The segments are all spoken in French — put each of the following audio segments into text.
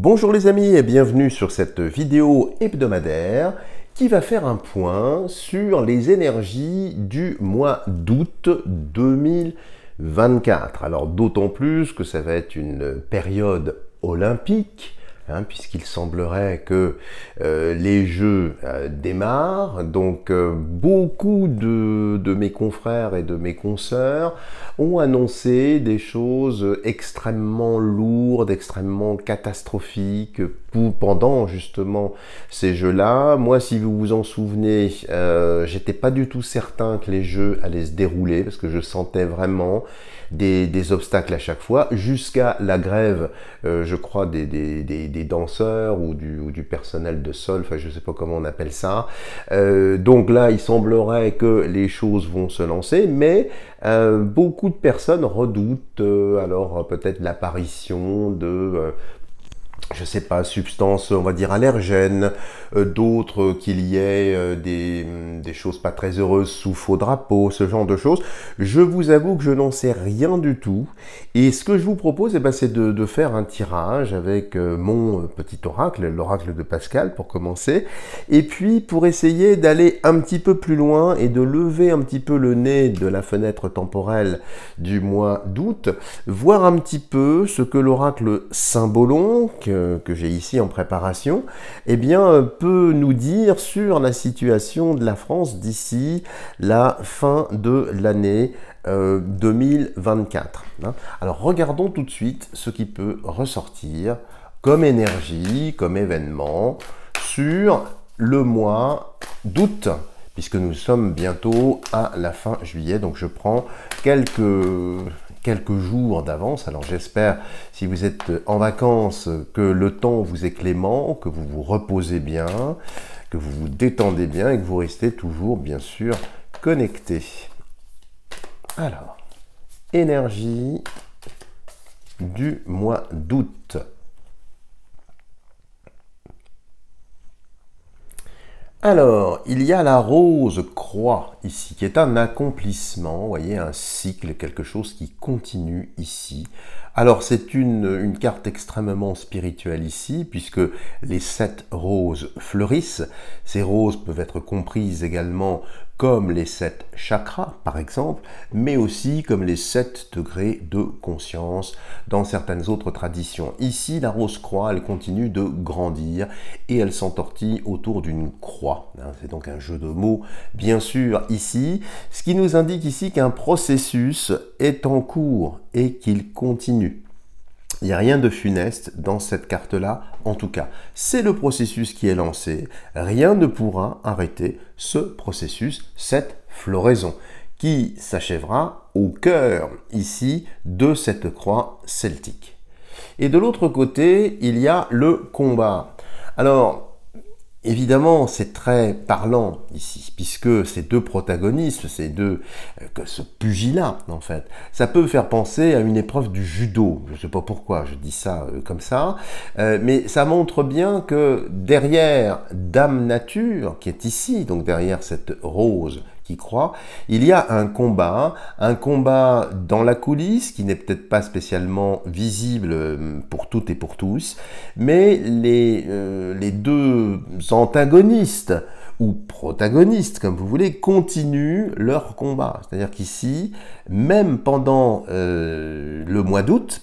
Bonjour les amis et bienvenue sur cette vidéo hebdomadaire qui va faire un point sur les énergies du mois d'août 2024. Alors d'autant plus que ça va être une période olympique Hein, puisqu'il semblerait que euh, les jeux euh, démarrent. Donc euh, beaucoup de, de, mes confrères et de mes consoeurs ont annoncé des choses extrêmement lourdes, extrêmement catastrophiques pendant justement ces jeux-là. Moi, si vous vous en souvenez, euh, j'étais pas du tout certain que les jeux allaient se dérouler parce que je sentais vraiment des, obstacles à chaque fois, jusqu'à la grève, euh, je crois, des, danseurs ou du, personnel de sol, enfin je sais pas comment on appelle ça. Euh, donc là, il semblerait que les choses vont se lancer, mais beaucoup de personnes redoutent alors peut-être l'apparition de je sais pas, substances, on va dire allergènes, euh, d'autres euh, qu'il y ait euh, mm, des, choses pas très heureuses sous faux drapeau, ce genre de choses. Je vous avoue que je n'en sais rien du tout. Et ce que je vous propose, eh ben, c'est de, de, faire un tirage avec mon petit oracle, l'oracle de Pascal pour commencer. Et puis pour essayer d'aller un petit peu plus loin et de lever un petit peu le nez de la fenêtre temporelle du mois d'août, voir un petit peu ce que l'oracle symbolon que, j'ai ici en préparation, eh bien, peut nous dire sur la situation de la France d'ici la fin de l'année 2024. Euh, hein. Alors regardons tout de suite ce qui peut ressortir comme énergie, comme événement sur le mois d'août puisque nous sommes bientôt à la fin juillet. Donc je prends quelques quelques jours d'avance. Alors j'espère, si vous êtes euh, en vacances, que le temps vous est clément, que vous vous reposez bien, que vous vous détendez bien et que vous restez toujours, bien sûr, connecté. Alors, énergie du mois d'août. Alors, il y a la rose croix ici, qui est un accomplissement, vous voyez, un cycle, quelque chose qui continue ici. Alors, c'est une, une, carte extrêmement spirituelle ici, puisque les sept roses fleurissent. Ces roses peuvent être comprises également comme les sept chakras par exemple, mais aussi comme les sept degrés de conscience dans certaines autres traditions. Ici, la rose-croix, elle continue de grandir et elle s'entortille autour d'une croix. Hein. C'est donc un jeu de mots, bien sûr, ici, ce qui nous indique ici qu'un processus est en cours et qu'il continue. Il n'y a rien de funeste dans cette carte-là, en tout cas, c'est le processus qui est lancé. Rien ne pourra arrêter ce processus, cette floraison, qui s'achèvera au cœur, ici, de cette croix celtique. Et de l'autre côté, il y a le combat. Alors, Évidemment, c'est très parlant ici, puisque ces deux protagonistes, ces deux, euh, que ce pugilat en fait, ça peut faire penser à une épreuve du judo. Je ne sais pas pourquoi je dis ça euh, comme ça, euh, mais ça montre bien que derrière Dame Nature, qui est ici, donc derrière cette rose croit il y a un combat, un combat dans la coulisse qui n'est peut-être pas spécialement visible euh, pour toutes et pour tous, mais les, euh, les deux antagonistes ou protagonistes, comme vous voulez, continuent leur combat. C'est-à-dire qu'ici, même pendant euh, le mois d'août,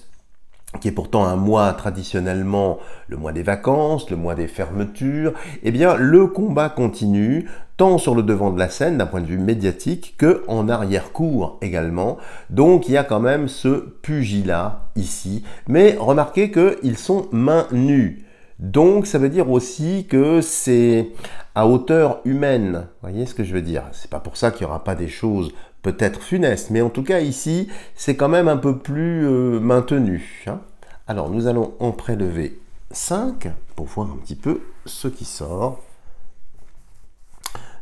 qui est pourtant un mois traditionnellement le mois des vacances, le mois des fermetures, eh bien le combat continue tant sur le devant de la scène d'un point de vue médiatique que en arrière-cour également. Donc il y a quand même ce pugilat ici, mais remarquez qu'ils sont mains nues. Donc ça veut dire aussi que c'est à hauteur humaine. Vous voyez ce que je veux dire C'est pas pour ça qu'il n'y aura pas des choses peut-être funeste, mais en tout cas ici, c'est quand même un peu plus euh, maintenu. Hein. Alors nous allons en prélever 5 pour voir un petit peu ce qui sort.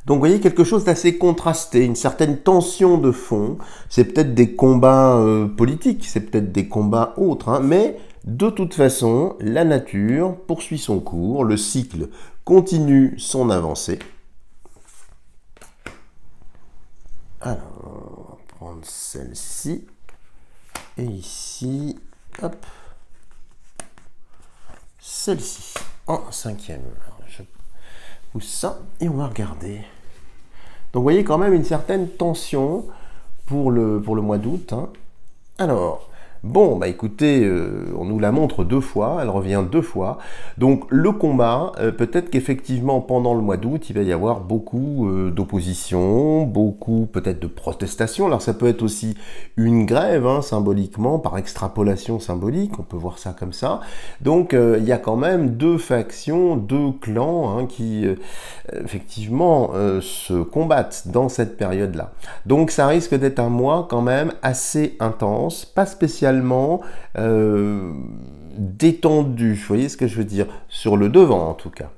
Donc voyez quelque chose d'assez contrasté, une certaine tension de fond. C'est peut-être des combats euh, politiques, c'est peut-être des combats autres, hein. mais de toute façon, la nature poursuit son cours, le cycle continue son avancée. Alors, on va prendre celle-ci. Et ici, hop, celle-ci en cinquième. je pousse ça et on va regarder. Donc, vous voyez quand même une certaine tension pour le, pour le mois d'août. Hein. Alors, Bon, bah écoutez, euh, on nous la montre deux fois, elle revient deux fois. Donc le combat, euh, peut-être qu'effectivement pendant le mois d'août, il va y avoir beaucoup euh, d'opposition, beaucoup peut-être de protestation. Alors ça peut être aussi une grève, hein, symboliquement, par extrapolation symbolique, on peut voir ça comme ça. Donc il y a quand même deux factions, deux clans hein, qui effectivement se combattent dans cette période-là. Donc ça risque d'être un mois quand même assez intense, pas spécial euh, détendu, vous voyez ce que je veux dire, sur le devant en tout cas.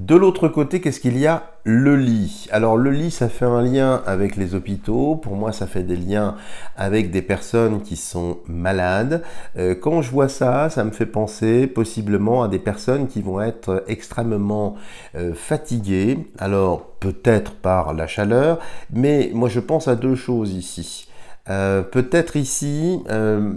De l'autre côté, qu'est-ce qu'il y a Le lit. Alors le lit, ça fait un lien avec les hôpitaux. Pour moi, ça fait des liens avec des personnes qui sont malades. Euh, quand je vois ça, ça me fait penser possiblement à des personnes qui vont être extrêmement euh, fatiguées. Alors peut-être par la chaleur, mais moi je pense à deux choses ici. Euh, peut-être ici, euh,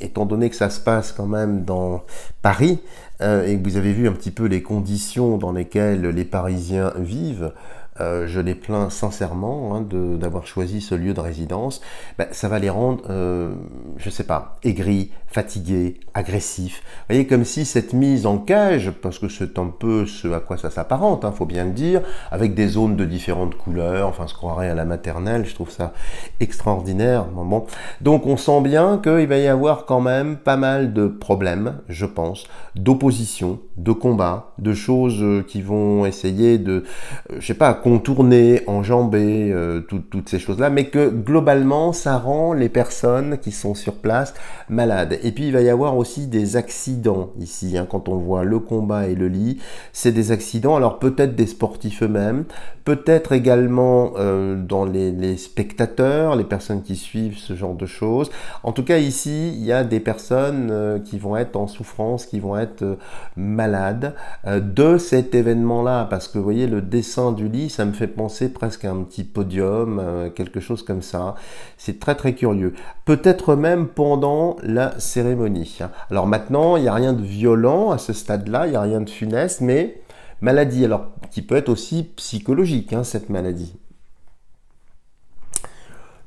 étant donné que ça se passe quand même dans Paris, euh, et que vous avez vu un petit peu les conditions dans lesquelles les Parisiens vivent, euh, je les plains sincèrement hein, d'avoir choisi ce lieu de résidence, bah, ça va les rendre, euh, je sais pas, aigris, fatigués, agressifs. Vous voyez, comme si cette mise en cage, parce que c'est un peu ce à quoi ça s'apparente, il hein, faut bien le dire, avec des zones de différentes couleurs, enfin, se croirait à la maternelle, je trouve ça extraordinaire. Bon, Donc, on sent bien qu'il va y avoir quand même pas mal de problèmes, je pense, d'opposition, de combat, de choses euh, qui vont essayer de, je sais pas, contourner, enjamber, euh, toutes ces choses-là, mais que globalement, ça rend les personnes qui sont sur place malades. Et puis, il va y avoir aussi des accidents ici, hein, quand on voit le combat et le lit, c'est des accidents, alors peut-être des sportifs eux-mêmes, peut-être également euh, dans les, spectateurs, les personnes qui suivent ce genre de choses. En tout cas, ici, il y a des personnes euh, qui vont être en souffrance, qui vont être malades de cet événement-là, parce que vous voyez, le dessin du lit, ça me fait penser presque à un petit podium, euh, quelque chose comme ça. C'est très très curieux. Peut-être même pendant la cérémonie. Alors maintenant, il n'y a rien de violent à ce stade-là, il n'y a rien de funeste, mais maladie, alors qui peut être aussi psychologique, hein, cette maladie.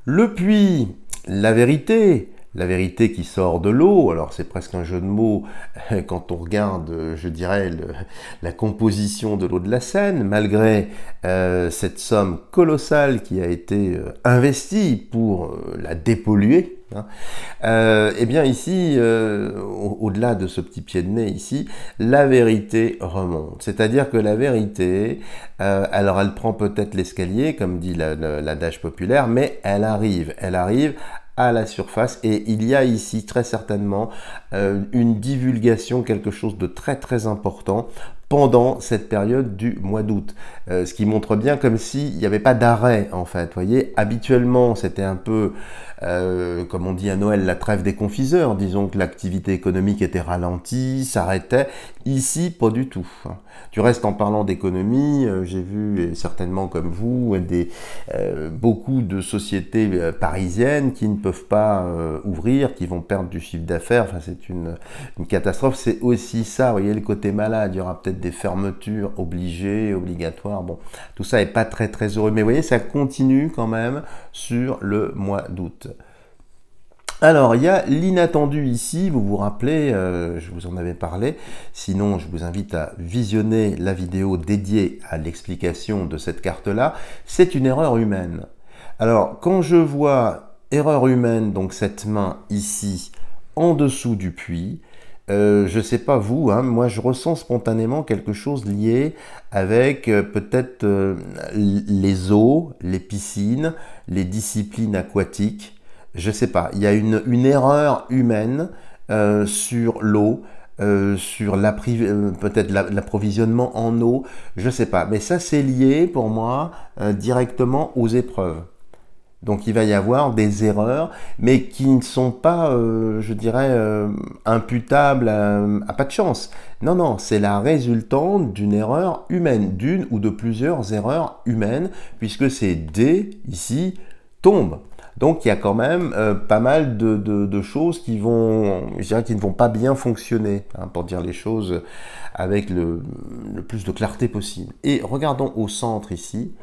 Le puits, la vérité, la vérité qui sort de l'eau. Alors c'est presque un jeu de mots euh, quand on regarde, euh, je dirais, la composition de l'eau de la Seine, malgré euh, cette somme colossale qui a été investie pour la dépolluer. Hein. eh bien ici, au-delà de ce petit pied de nez ici, la vérité remonte. C'est-à-dire que la vérité, alors elle prend peut-être l'escalier, comme dit l'adage populaire, mais elle arrive. Elle arrive la surface et il y a ici très certainement euh, une divulgation, quelque chose de très très important pendant cette période du mois d'août. Euh, ce qui montre bien comme s'il n'y avait pas d'arrêt en fait. Vous voyez, habituellement c'était un peu, euh, comme on dit à Noël, la trêve des confiseurs. Disons que l'activité économique était ralentie, s'arrêtait. Ici, pas du tout. Du reste, en parlant d'économie, euh, j'ai vu et certainement comme vous des, beaucoup de sociétés parisiennes qui ne peuvent pas ouvrir, qui vont perdre du chiffre d'affaires. Enfin, c'est une, une catastrophe. C'est aussi ça, voyez, le côté malade. Il y aura peut-être des fermetures obligées, obligatoires. Bon, tout ça n'est pas très très heureux. Mais vous voyez, ça continue quand même sur le mois d'août. Alors, il y a l'inattendu ici, vous vous rappelez, euh, je vous en avais parlé, sinon je vous invite à visionner la vidéo dédiée à l'explication de cette carte-là, c'est une erreur humaine. Alors, quand je vois erreur humaine, donc cette main ici, en dessous du puits, euh, je ne sais pas vous, hein, moi je ressens spontanément quelque chose lié avec euh, peut-être euh, les eaux, les piscines, les disciplines aquatiques. Je ne sais pas, il y a une, erreur humaine sur l'eau, sur peut-être l'approvisionnement en eau, je ne sais pas. Mais ça, c'est lié pour moi directement aux épreuves. Donc il va y avoir des erreurs, mais qui ne sont pas, euh, je dirais, euh, imputables à, pas de chance. Non, non, c'est la résultante d'une erreur humaine, d'une ou de plusieurs erreurs humaines, puisque ces dés, ici, tombent. Donc il y a quand même euh, pas mal de, choses qui vont, je dirais, qui ne vont pas bien fonctionner, hein, pour dire les choses avec le, le, plus de clarté possible. Et regardons au centre ici.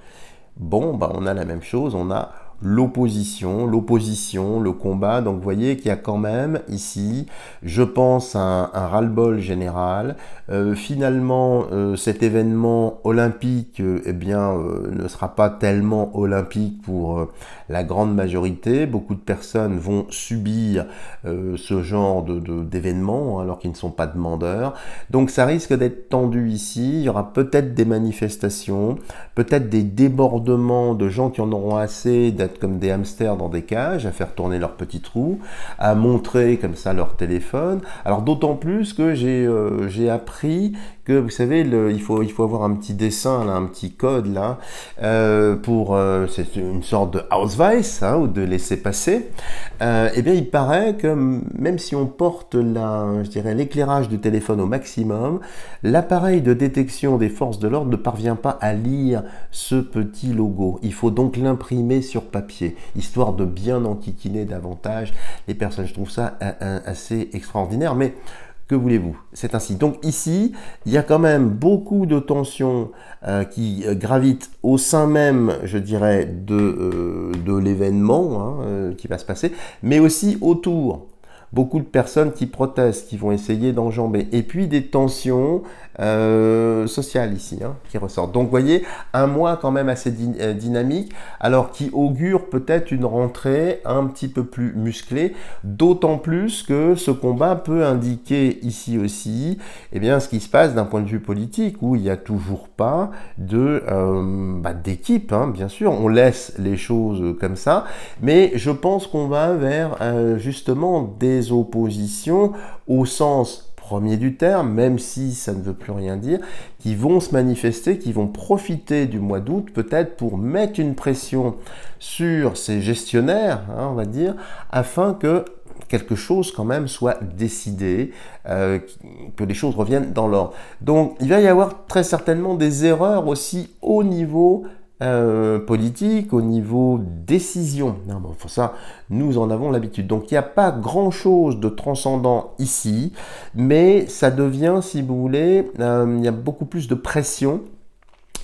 Bon, bah, on a la même chose, on a l'opposition, l'opposition, le combat. Donc vous voyez qu'il y a quand même ici, je pense, un, ras-le-bol général. Euh, finalement, euh, cet événement olympique euh, eh bien, ne sera pas tellement olympique pour la grande majorité. Beaucoup de personnes vont subir ce genre d'événements de, hein, alors qu'ils ne sont pas demandeurs. Donc ça risque d'être tendu ici. Il y aura peut-être des manifestations, peut-être des débordements de gens qui en auront assez comme des hamsters dans des cages, à faire tourner leurs petits trous, à montrer comme ça leur téléphone. Alors d'autant plus que j'ai euh, j'ai appris que, vous savez, le, il, faut, il faut avoir un petit dessin, là, un petit code, là, euh, pour... Euh, c'est une sorte de house hein, ou de laisser-passer. eh bien, il paraît que même si on porte la, je dirais, l'éclairage du téléphone au maximum, l'appareil de détection des forces de l'ordre ne parvient pas à lire ce petit logo. Il faut donc l'imprimer sur papier, histoire de bien enquiquiner davantage les personnes. Je trouve ça euh, euh, assez extraordinaire, mais que voulez-vous C'est ainsi. Donc ici, il y a quand même beaucoup de tensions euh, qui gravitent au sein même, je dirais, de, de l'événement hein, qui va se passer, mais aussi autour beaucoup de personnes qui protestent, qui vont essayer d'enjamber. Et puis des tensions euh, sociale ici hein, qui ressort. Donc, voyez, un mois quand même assez euh, dynamique, alors qui augure peut-être une rentrée un petit peu plus musclée, d'autant plus que ce combat peut indiquer ici aussi et eh bien, ce qui se passe d'un point de vue politique, où il n'y a toujours pas de euh, bah, d'équipe, hein, bien sûr. On laisse les choses comme ça, mais je pense qu'on va vers euh, justement des oppositions au sens premier du terme, même si ça ne veut plus rien dire, qui vont se manifester, qui vont profiter du mois d'août peut-être pour mettre une pression sur ces gestionnaires, hein, on va dire, afin que quelque chose quand même soit décidé, euh, que les choses reviennent dans l'ordre. Donc il va y avoir très certainement des erreurs aussi au niveau euh, politique, au niveau décision. Non, ça, nous en avons l'habitude. Donc il n'y a pas grand-chose de transcendant ici, mais ça devient, si vous voulez, euh, il y a beaucoup plus de pression,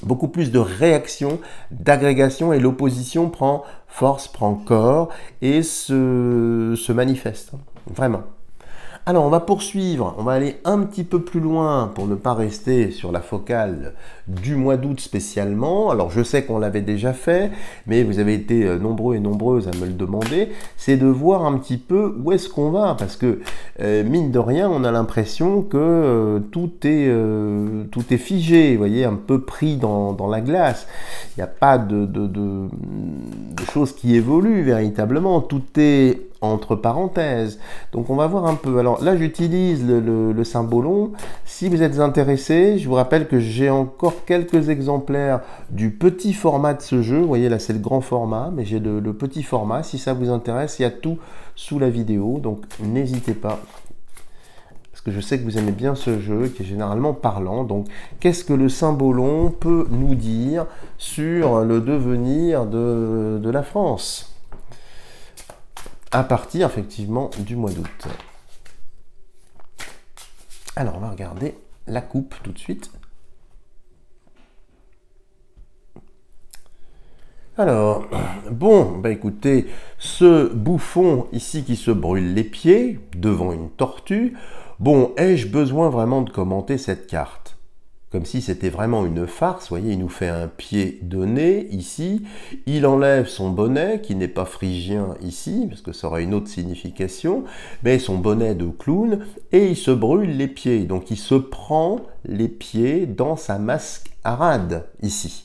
beaucoup plus de réaction, d'agrégation, et l'opposition prend force, prend corps, et se manifeste, hein, vraiment. Alors, on va poursuivre, on va aller un petit peu plus loin pour ne pas rester sur la focale du mois d'août spécialement. Alors, je sais qu'on l'avait déjà fait, mais vous avez été euh, nombreux et nombreuses à me le demander. C'est de voir un petit peu où est-ce qu'on va, parce que euh, mine de rien, on a l'impression que euh, tout, est, tout est figé, vous voyez, un peu pris dans, la glace. Il n'y a pas de choses qui évoluent véritablement. Tout est entre parenthèses. Donc on va voir un peu. Alors là j'utilise le, le, symbolon. Si vous êtes intéressé, je vous rappelle que j'ai encore quelques exemplaires du petit format de ce jeu. Vous voyez là c'est le grand format, mais j'ai le, petit format. Si ça vous intéresse, il y a tout sous la vidéo. Donc n'hésitez pas. Parce que je sais que vous aimez bien ce jeu qui est généralement parlant. Donc qu'est-ce que le symbolon peut nous dire sur le devenir de la France à partir effectivement du mois d'août. Alors on va regarder la coupe tout de suite. Alors, bon, bah écoutez, ce bouffon ici qui se brûle les pieds devant une tortue, bon, ai-je besoin vraiment de commenter cette carte comme si c'était vraiment une farce. voyez, il nous fait un pied donné ici, il enlève son bonnet, qui n'est pas phrygien ici, parce que ça aurait une autre signification, mais son bonnet de clown, et il se brûle les pieds. Donc il se prend les pieds dans sa masque arade ici.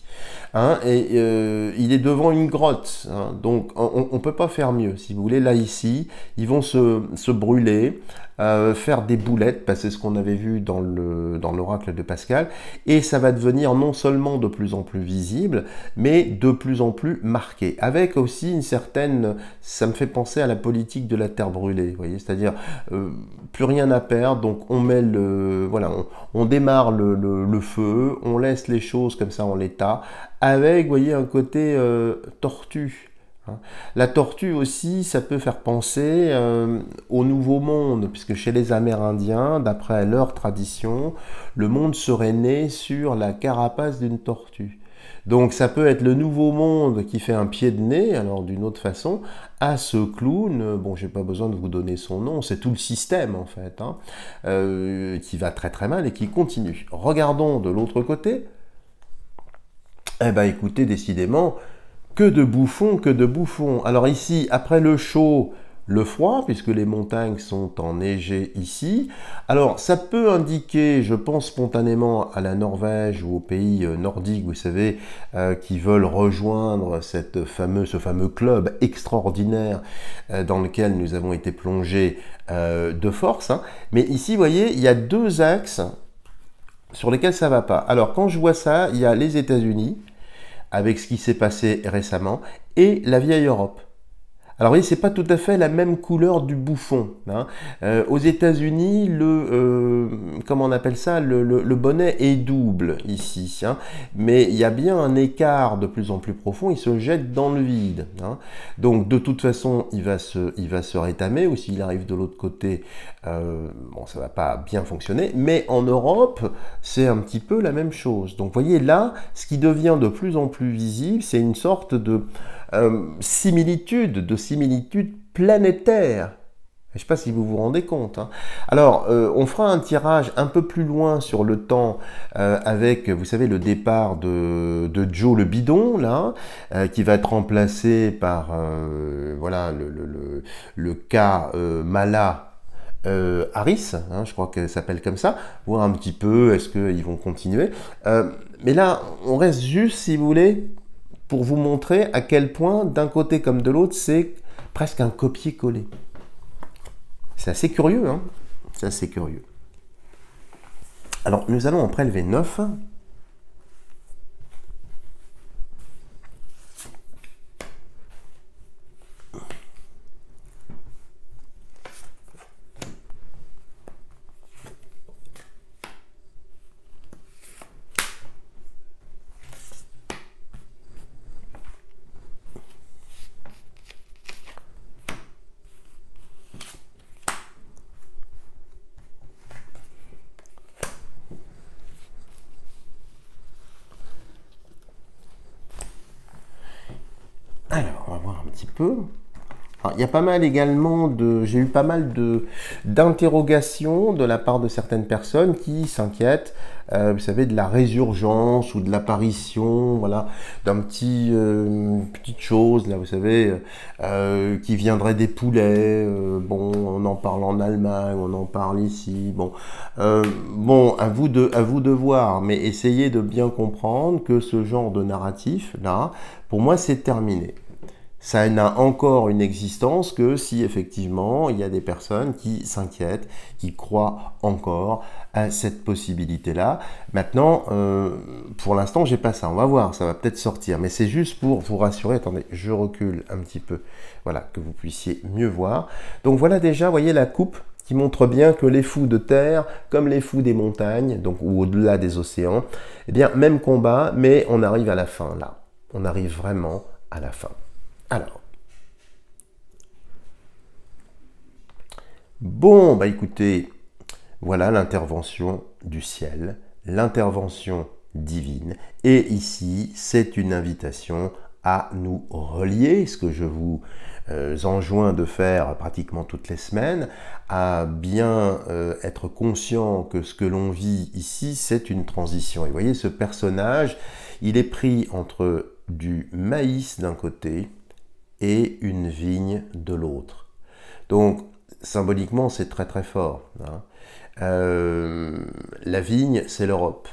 Hein, et euh, il est devant une grotte, hein. donc on ne peut pas faire mieux. Si vous voulez, là ici, ils vont se, brûler, euh, faire des boulettes, parce c'est ce qu'on avait vu dans l'oracle de Pascal, et ça va devenir non seulement de plus en plus visible, mais de plus en plus marqué, avec aussi une certaine, ça me fait penser à la politique de la terre brûlée, vous voyez, c'est-à-dire euh, plus rien à perdre, donc on met voilà, on, démarre le feu, on laisse les choses comme ça en l'état, avec, voyez, un côté euh, tortue. Hein. La tortue aussi, ça peut faire penser euh, au Nouveau Monde, puisque chez les Amérindiens, d'après leur tradition, le monde serait né sur la carapace d'une tortue. Donc ça peut être le Nouveau Monde qui fait un pied de nez, alors d'une autre façon, à ce clown, bon j'ai pas besoin de vous donner son nom, c'est tout le système en fait, hein, euh, qui va très très mal et qui continue. Regardons de l'autre côté eh bien écoutez, décidément, que de bouffons, que de bouffons. Alors ici, après le chaud, le froid, puisque les montagnes sont enneigées ici. Alors ça peut indiquer, je pense spontanément à la Norvège ou aux pays euh, nordiques, vous savez, euh, qui veulent rejoindre cette ce fameux club extraordinaire euh, dans lequel nous avons été plongés de force. Hein. Mais ici, vous voyez, il y a deux axes sur lesquels ça va pas. Alors quand je vois ça, il y a les États-Unis, avec ce qui s'est passé récemment, et la vieille Europe. Alors vous voyez, c'est pas tout à fait la même couleur du bouffon. Hein. Euh, aux États-Unis, le euh, comment on appelle ça, le, bonnet est double ici, hein. mais il y a bien un écart de plus en plus profond. Il se jette dans le vide. Hein. Donc de toute façon, il va se, il va se rétamer, ou s'il arrive de l'autre côté, euh, bon, ça va pas bien fonctionner. Mais en Europe, c'est un petit peu la même chose. Donc vous voyez là, ce qui devient de plus en plus visible, c'est une sorte de euh, similitude, de similitude planétaire. Je ne sais pas si vous vous rendez compte. Hein. Alors, euh, on fera un tirage un peu plus loin sur le temps euh, avec, vous savez, le départ de, Joe le bidon, là, qui va être remplacé par, voilà, le, le, cas Mala. Harris, hein, je crois qu'elle s'appelle comme ça, voir un petit peu, est-ce qu'ils vont continuer. mais là, on reste juste, si vous voulez, pour vous montrer à quel point, d'un côté comme de l'autre, c'est presque un copier-coller. C'est assez curieux, hein C'est assez curieux. Alors, nous allons en prélever 9 peu. il y a pas mal également de. J'ai eu pas mal de d'interrogations de, la part de certaines personnes qui s'inquiètent, euh, vous savez, de la résurgence ou de l'apparition, voilà, d'un petit. Euh, petite chose, là, vous savez, euh, qui viendrait des poulets. bon, on en parle en Allemagne, on en parle ici. Bon, bon à, vous de, à vous de voir, mais essayez de bien comprendre que ce genre de narratif, là, pour moi, c'est terminé ça n'a encore une existence que si effectivement il y a des personnes qui s'inquiètent, qui croient encore à cette possibilité-là. Maintenant, euh, pour l'instant, j'ai pas ça. On va voir, ça va peut-être sortir. Mais c'est juste pour vous rassurer. Attendez, je recule un petit peu. Voilà, que vous puissiez mieux voir. Donc voilà déjà, vous voyez la coupe qui montre bien que les fous de terre, comme les fous des montagnes, donc ou au-delà des océans, eh bien, même combat, mais on arrive à la fin là. On arrive vraiment à la fin. Alors. Bon, bah écoutez, voilà l'intervention du ciel, l'intervention divine. Et ici, c'est une invitation à nous relier, ce que je vous euh, enjoins de faire pratiquement toutes les semaines, à bien euh, être conscient que ce que l'on vit ici, c'est une transition. Et vous voyez, ce personnage, il est pris entre du maïs d'un côté et une vigne de l'autre. Donc, symboliquement, c'est très très fort. Hein. Euh, la vigne, c'est l'Europe.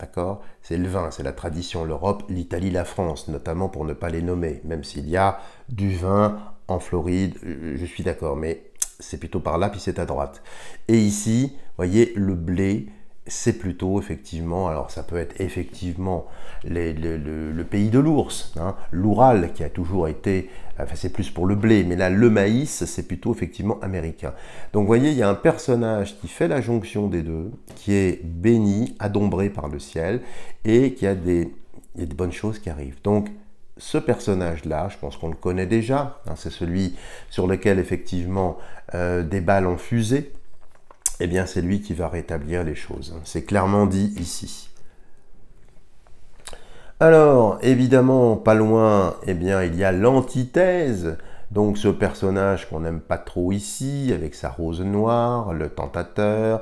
D'accord C'est le vin, c'est la tradition, l'Europe, l'Italie, la France, notamment pour ne pas les nommer, même s'il y a du vin en Floride, je suis d'accord, mais c'est plutôt par là, puis c'est à droite. Et ici, voyez, le blé, c'est plutôt effectivement, alors ça peut être effectivement le, pays de l'ours, hein, l'Oural qui a toujours été, enfin c'est plus pour le blé, mais là le maïs c'est plutôt effectivement américain. Donc vous voyez, il y a un personnage qui fait la jonction des deux, qui est béni, adombré par le ciel, et qui a des, il bonnes choses qui arrivent. Donc ce personnage-là, je pense qu'on le connaît déjà, hein, c'est celui sur lequel effectivement euh, des balles ont fusé, eh bien c'est lui qui va rétablir les choses. C'est clairement dit ici. Alors, évidemment, pas loin, eh bien, il y a l'antithèse. Donc ce personnage qu'on n'aime pas trop ici, avec sa rose noire, le tentateur,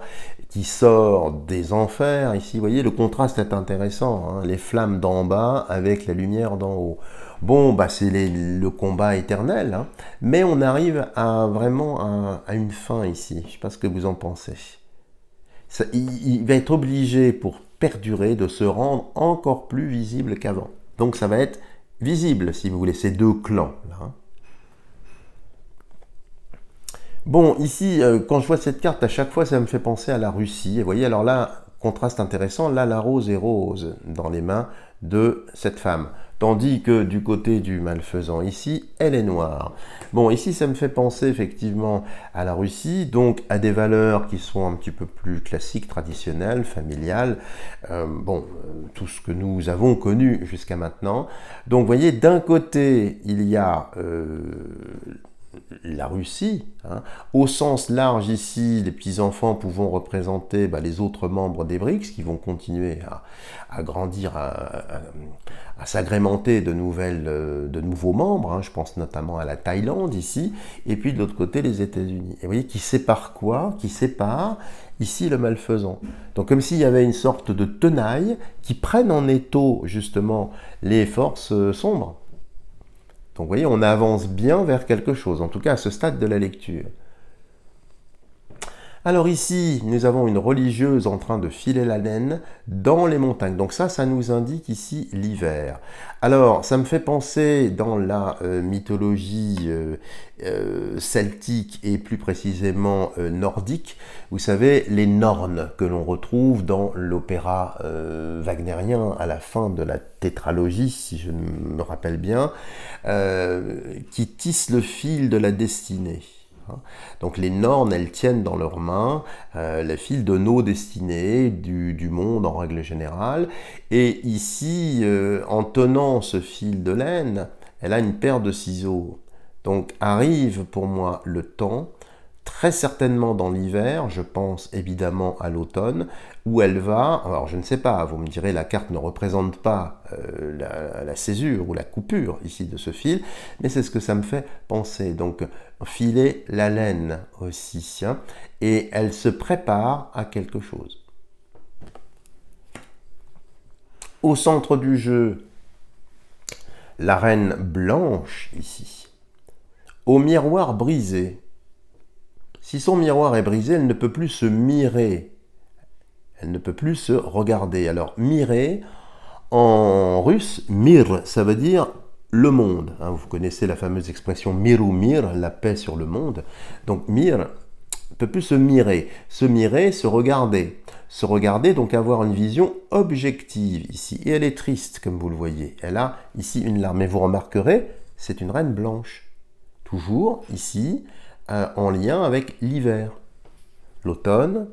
qui sort des enfers. Ici, vous voyez, le contraste est intéressant. Hein. les flammes d'en bas avec la lumière d'en haut. Bon, bah, c'est le combat éternel, hein. mais on arrive à vraiment à, une fin ici. Je ne sais pas ce que vous en pensez. il, va être obligé pour perdurer de se rendre encore plus visible qu'avant. Donc ça va être visible, si vous voulez, ces deux clans. Hein. Bon, ici, euh, quand je vois cette carte, à chaque fois, ça me fait penser à la Russie. vous voyez, alors là, contraste intéressant, là, la rose est rose dans les mains de cette femme. Tandis que du côté du malfaisant ici, elle est noire. Bon, ici, ça me fait penser effectivement à la Russie, donc à des valeurs qui sont un petit peu plus classiques, traditionnelles, familiales. Euh, bon, euh, tout ce que nous avons connu jusqu'à maintenant. Donc, vous voyez, d'un côté, il y a... Euh, la Russie. Hein. Au sens large ici, les petits-enfants pouvant représenter bah, les autres membres des BRICS qui vont continuer à, grandir, à, s'agrémenter de, euh, nouveaux membres. Hein. Je pense notamment à la Thaïlande ici, et puis de l'autre côté les États-Unis. Et vous voyez, qui sépare quoi Qui sépare ici le malfaisant. Donc comme s'il y avait une sorte de tenaille qui prenne en étau justement les forces euh, sombres. Donc vous voyez, on avance bien vers quelque chose, en tout cas à ce stade de la lecture. Alors ici, nous avons une religieuse en train de filer la laine dans les montagnes. Donc ça, ça nous indique ici l'hiver. Alors, ça me fait penser dans la euh, mythologie euh, euh, celtique et plus précisément nordique, vous savez, les Nornes que l'on retrouve dans l'opéra wagnérien à la fin de la tétralogie, si je me rappelle bien, qui tissent le fil de la destinée. Hein. Donc les normes elles tiennent dans leurs mains euh, la file de nos destinées, du, monde en règle générale. Et ici, euh, en tenant ce fil de laine, elle a une paire de ciseaux. Donc arrive pour moi le temps très certainement dans l'hiver, je pense évidemment à l'automne, où elle va, alors je ne sais pas, vous me direz la carte ne représente pas euh, la, césure ou la coupure ici de ce fil, mais c'est ce que ça me fait penser. Donc filer la laine aussi, et elle se prépare à quelque chose. Au centre du jeu, la reine blanche ici, au miroir brisé, si son miroir est brisé, elle ne peut plus se mirer. Elle ne peut plus se regarder. Alors, mirer, en russe, mir, ça veut dire le monde. Hein, vous connaissez la fameuse expression mir ou mir, la paix sur le monde. Donc, mir ne peut plus se mirer. Se mirer, se regarder. Se regarder, donc avoir une vision objective ici. Et elle est triste, comme vous le voyez. Elle a ici une larme. Et vous remarquerez, c'est une reine blanche. Toujours ici, euh, en lien avec l'hiver. L'automne,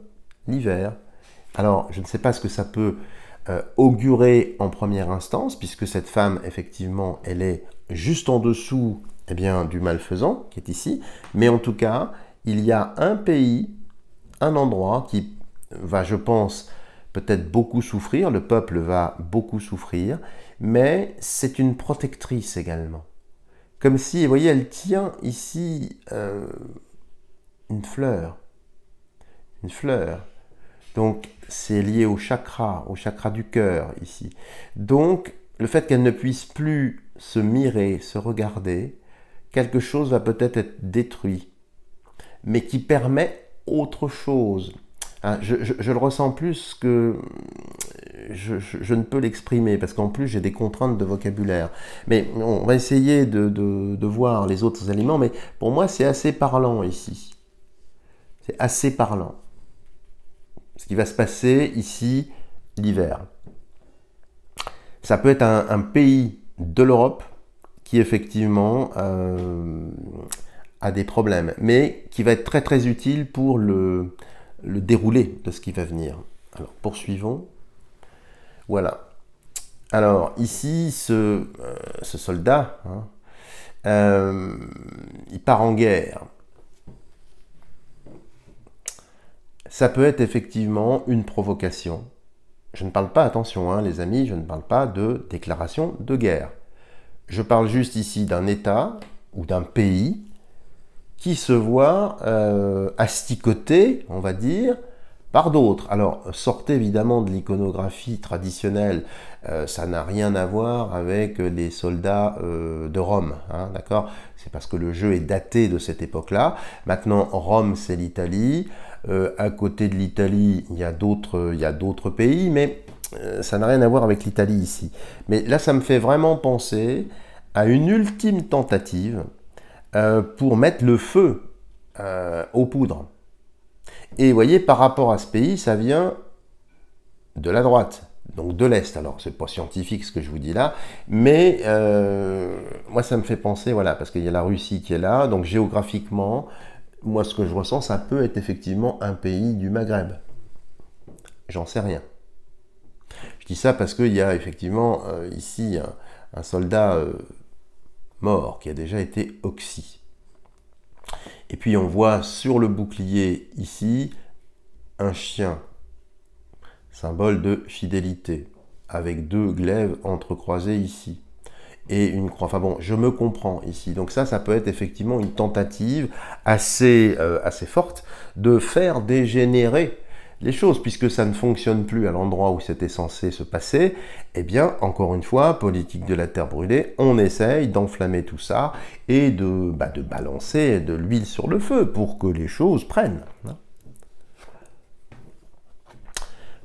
l'hiver. Alors, je ne sais pas ce que ça peut euh, augurer en première instance, puisque cette femme, effectivement, elle est juste en dessous eh bien, du malfaisant, qui est ici. Mais en tout cas, il y a un pays, un endroit qui va, je pense, peut-être beaucoup souffrir, le peuple va beaucoup souffrir, mais c'est une protectrice également. Comme si, vous voyez, elle tient ici euh, une fleur. Une fleur. Donc, c'est lié au chakra, au chakra du cœur ici. Donc, le fait qu'elle ne puisse plus se mirer, se regarder, quelque chose va peut-être être détruit, mais qui permet autre chose. Hein, je, le ressens plus que je, ne peux l'exprimer, parce qu'en plus j'ai des contraintes de vocabulaire. Mais on va essayer de, voir les autres aliments, mais pour moi c'est assez parlant ici. C'est assez parlant. Ce qui va se passer ici l'hiver. Ça peut être un, pays de l'Europe qui effectivement euh, a des problèmes, mais qui va être très très utile pour le, le déroulé de ce qui va venir. Alors poursuivons. Voilà. Alors ici, ce, euh, ce soldat, hein, euh, il part en guerre. Ça peut être effectivement une provocation. Je ne parle pas, attention hein, les amis, je ne parle pas de déclaration de guerre. Je parle juste ici d'un État ou d'un pays qui se voit euh, asticoté, on va dire, par d'autres. Alors, sortez évidemment de l'iconographie traditionnelle, euh, ça n'a rien à voir avec les soldats euh, de Rome, hein, d'accord C'est parce que le jeu est daté de cette époque-là. Maintenant, Rome, c'est l'Italie. à côté de l'Italie, il y a d'autres pays, mais ça n'a rien à voir avec l'Italie ici. Mais là, ça me fait vraiment penser à une ultime tentative euh, pour mettre le feu euh, aux poudres. Et vous voyez, par rapport à ce pays, ça vient de la droite, donc de l'Est. Alors, c'est pas scientifique ce que je vous dis là, mais euh, moi, ça me fait penser, voilà, parce qu'il y a la Russie qui est là, donc géographiquement, moi, ce que je ressens, ça peut être effectivement un pays du Maghreb. J'en sais rien. Je dis ça parce qu'il y a effectivement ici un, soldat mort, qui a déjà été oxy. Et puis on voit sur le bouclier ici un chien, symbole de fidélité, avec deux glaives entrecroisés ici. Et une croix. Enfin bon, je me comprends ici. Donc ça, ça peut être effectivement une tentative assez, euh, assez forte de faire dégénérer les choses, puisque ça ne fonctionne plus à l'endroit où c'était censé se passer, eh bien, encore une fois, politique de la terre brûlée, on essaye d'enflammer tout ça et de, bah, de balancer de l'huile sur le feu pour que les choses prennent. Hein.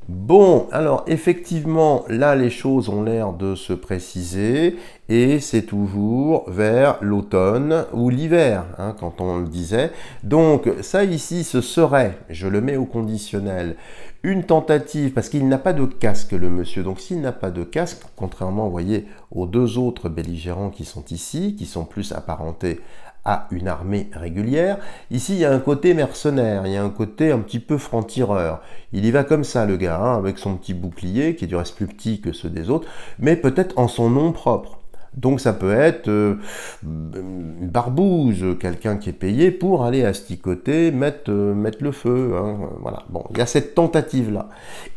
Bon, alors effectivement, là, les choses ont l'air de se préciser et c'est toujours vers l'automne ou l'hiver, hein, quand on le disait. Donc ça ici, ce serait, je le mets au conditionnel, une tentative, parce qu'il n'a pas de casque le monsieur, donc s'il n'a pas de casque, contrairement, vous voyez, aux deux autres belligérants qui sont ici, qui sont plus apparentés à une armée régulière. Ici, il y a un côté mercenaire, il y a un côté un petit peu franc-tireur. Il y va comme ça, le gars, hein, avec son petit bouclier, qui est du reste plus petit que ceux des autres, mais peut-être en son nom propre. Donc ça peut être euh, une barbouze, quelqu'un qui est payé pour aller asticoter, mettre, euh, mettre le feu. Hein, euh, voilà. Bon, il y a cette tentative-là.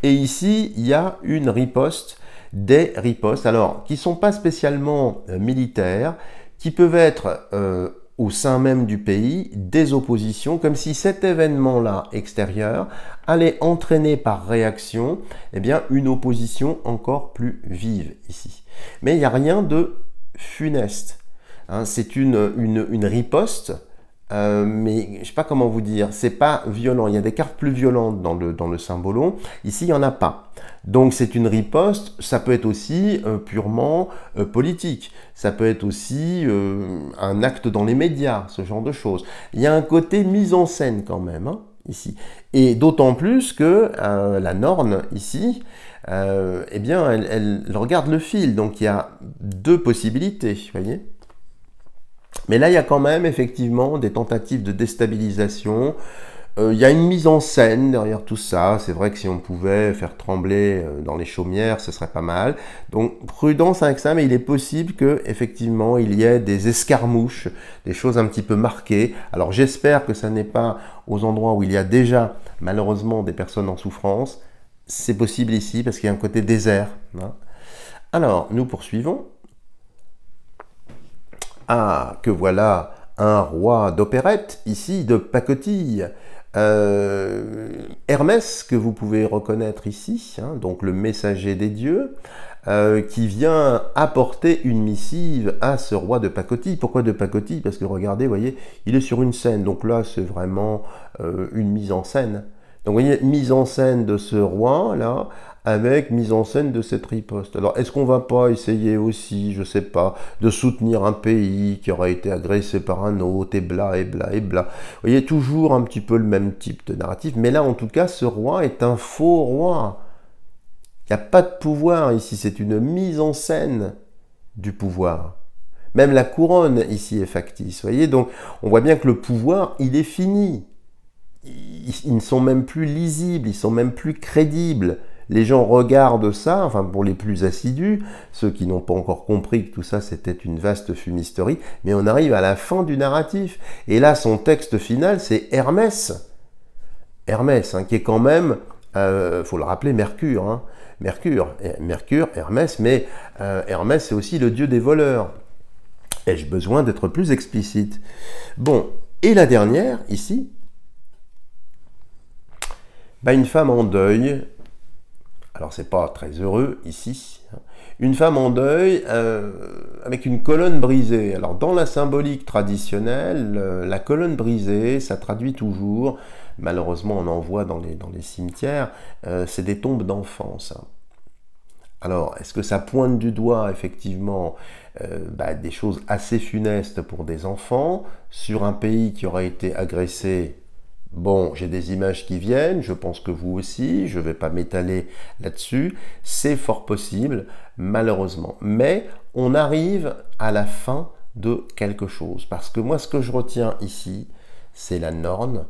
Et ici, il y a une riposte, des ripostes, alors qui ne sont pas spécialement militaires, qui peuvent être au sein même du pays des oppositions, comme si cet événement-là extérieur allait entraîner par réaction eh bien, une opposition encore plus vive ici. Mais il n'y a rien de funeste. Hein, c'est une, une, riposte, euh, mais je ne sais pas comment vous dire, c'est pas violent. Il y a des cartes plus violentes dans le, dans le symbolon. Ici, il n'y en a pas. Donc c'est une riposte, ça peut être aussi euh, purement euh, politique, ça peut être aussi un acte dans les médias, ce genre de choses. Il y a un côté mise en scène quand même, hein, ici. Et d'autant plus que la norme ici, euh, eh bien, elle, regarde le fil. Donc, il y a deux possibilités, vous voyez. Mais là, il y a quand même effectivement des tentatives de déstabilisation. Euh, il y a une mise en scène derrière tout ça. C'est vrai que si on pouvait faire trembler euh, dans les chaumières, ce serait pas mal. Donc prudence avec ça, mais il est possible que effectivement il y ait des escarmouches, des choses un petit peu marquées. Alors j'espère que ça n'est pas aux endroits où il y a déjà malheureusement des personnes en souffrance c'est possible ici parce qu'il y a un côté désert. Hein. Alors, nous poursuivons. Ah, que voilà un roi d'opérette, ici de pacotille. Euh, Hermès, que vous pouvez reconnaître ici, hein, donc le messager des dieux, euh, qui vient apporter une missive à ce roi de pacotille. Pourquoi de pacotille Parce que regardez, vous voyez, il est sur une scène, donc là c'est vraiment euh, une mise en scène. Donc vous voyez, mise en scène de ce roi, là, avec mise en scène de cette riposte. Alors, est-ce qu'on va pas essayer aussi, je sais pas, de soutenir un pays qui aurait été agressé par un autre, et bla, et bla, et bla. Vous voyez, toujours un petit peu le même type de narratif, mais là, en tout cas, ce roi est un faux roi. Il n'y a pas de pouvoir ici, c'est une mise en scène du pouvoir. Même la couronne ici est factice, vous voyez, donc on voit bien que le pouvoir, il est fini ils, ne sont même plus lisibles, ils sont même plus crédibles. Les gens regardent ça, enfin pour les plus assidus, ceux qui n'ont pas encore compris que tout ça c'était une vaste fumisterie, mais on arrive à la fin du narratif. Et là, son texte final, c'est Hermès. Hermès, hein, qui est quand même, il euh, faut le rappeler, Mercure. Hein. Mercure, eh, Mercure, Hermès, mais euh, Hermès c'est aussi le dieu des voleurs. Ai-je besoin d'être plus explicite Bon, et la dernière, ici, bah, une femme en deuil, alors c'est pas très heureux ici, hein. une femme en deuil euh, avec une colonne brisée. Alors dans la symbolique traditionnelle, euh, la colonne brisée, ça traduit toujours, malheureusement on en voit dans les, dans les cimetières, euh, c'est des tombes d'enfants hein. Alors, est-ce que ça pointe du doigt effectivement bah, des choses assez funestes pour des enfants sur un pays qui aurait été agressé Bon, j'ai des images qui viennent, je pense que vous aussi, je ne vais pas m'étaler là-dessus, c'est fort possible, malheureusement. Mais on arrive à la fin de quelque chose, parce que moi ce que je retiens ici, c'est la norne,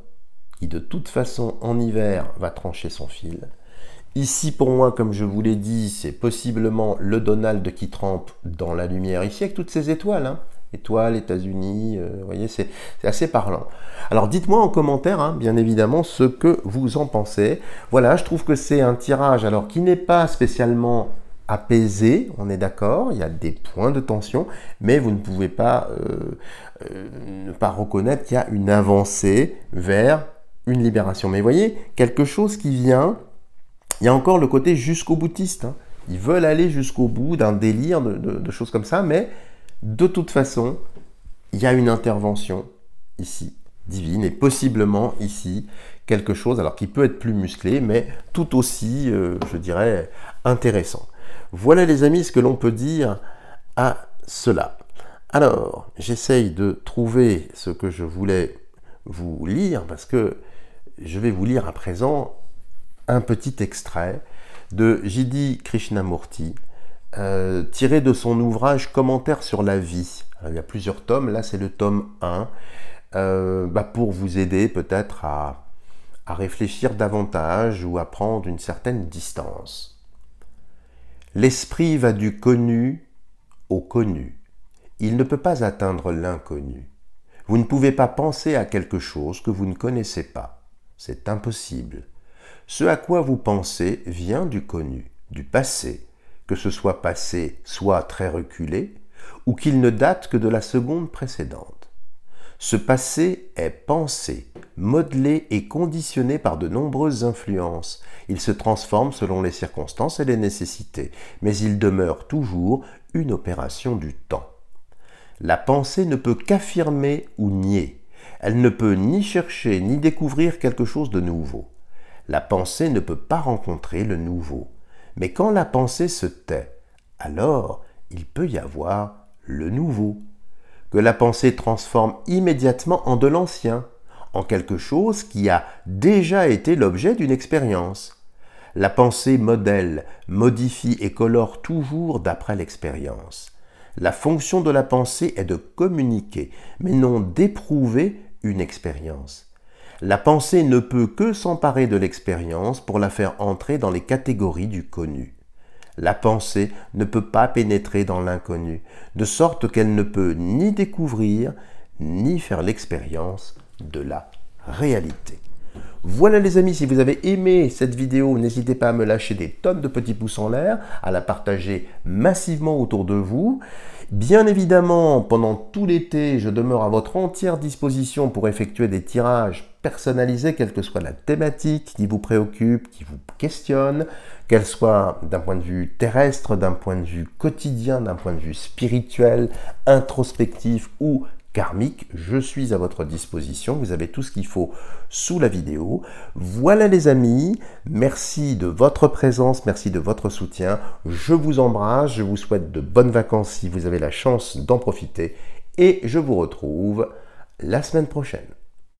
qui de toute façon en hiver va trancher son fil. Ici, pour moi, comme je vous l'ai dit, c'est possiblement le Donald qui trempe dans la lumière, ici avec toutes ces étoiles. Hein étoiles, États-Unis, euh, vous voyez, c'est assez parlant. Alors dites-moi en commentaire, hein, bien évidemment, ce que vous en pensez. Voilà, je trouve que c'est un tirage, alors qui n'est pas spécialement apaisé, on est d'accord, il y a des points de tension, mais vous ne pouvez pas euh, euh, ne pas reconnaître qu'il y a une avancée vers une libération. Mais vous voyez, quelque chose qui vient, il y a encore le côté jusqu'au boutiste. Hein. Ils veulent aller jusqu'au bout d'un délire, de, de choses comme ça, mais de toute façon, il y a une intervention ici divine et possiblement ici quelque chose alors qui peut être plus musclé mais tout aussi euh, je dirais intéressant. Voilà les amis ce que l'on peut dire à cela. Alors, j'essaye de trouver ce que je voulais vous lire parce que je vais vous lire à présent un petit extrait de Jidi Krishnamurti euh, tiré de son ouvrage Commentaires sur la vie. il y a plusieurs tomes, là c'est le tome 1, euh, bah, pour vous aider peut-être à réfléchir davantage ou à prendre une certaine distance. L'esprit va du connu au connu. Il ne peut pas atteindre l'inconnu. Vous ne pouvez pas penser à quelque chose que vous ne connaissez pas. C'est impossible. Ce à quoi vous pensez vient du connu, du passé, que ce soit passé soit très reculé, ou qu'il ne date que de la seconde précédente. Ce passé est pensé, modelé et conditionné par de nombreuses influences. Il se transforme selon les circonstances et les nécessités, mais il demeure toujours une opération du temps. La pensée ne peut qu'affirmer ou nier. Elle ne peut ni chercher ni découvrir quelque chose de nouveau. La pensée ne peut pas rencontrer le nouveau. Mais quand la pensée se tait, alors il peut y avoir le nouveau, que la pensée transforme immédiatement en de l'ancien, en quelque chose qui a déjà été l'objet d'une expérience. La pensée modèle, modifie et colore toujours d'après l'expérience. La fonction de la pensée est de communiquer, mais non d'éprouver une expérience la pensée ne peut que s'emparer de l'expérience pour la faire entrer dans les catégories du connu. La pensée ne peut pas pénétrer dans l'inconnu, de sorte qu'elle ne peut ni découvrir, ni faire l'expérience de la réalité. Voilà les amis, si vous avez aimé cette vidéo, n'hésitez pas à me lâcher des tonnes de petits pouces en l'air, à la partager massivement autour de vous. Bien évidemment, pendant tout l'été, je demeure à votre entière disposition pour effectuer des tirages personnalisés, quelle que soit la thématique qui vous préoccupe, qui vous questionne, qu'elle soit d'un point de vue terrestre, d'un point de vue quotidien, d'un point de vue spirituel, introspectif ou karmique, je suis à votre disposition, vous avez tout ce qu'il faut sous la vidéo. Voilà les amis, merci de votre présence, merci de votre soutien, je vous embrasse, je vous souhaite de bonnes vacances si vous avez la chance d'en profiter et je vous retrouve la semaine prochaine.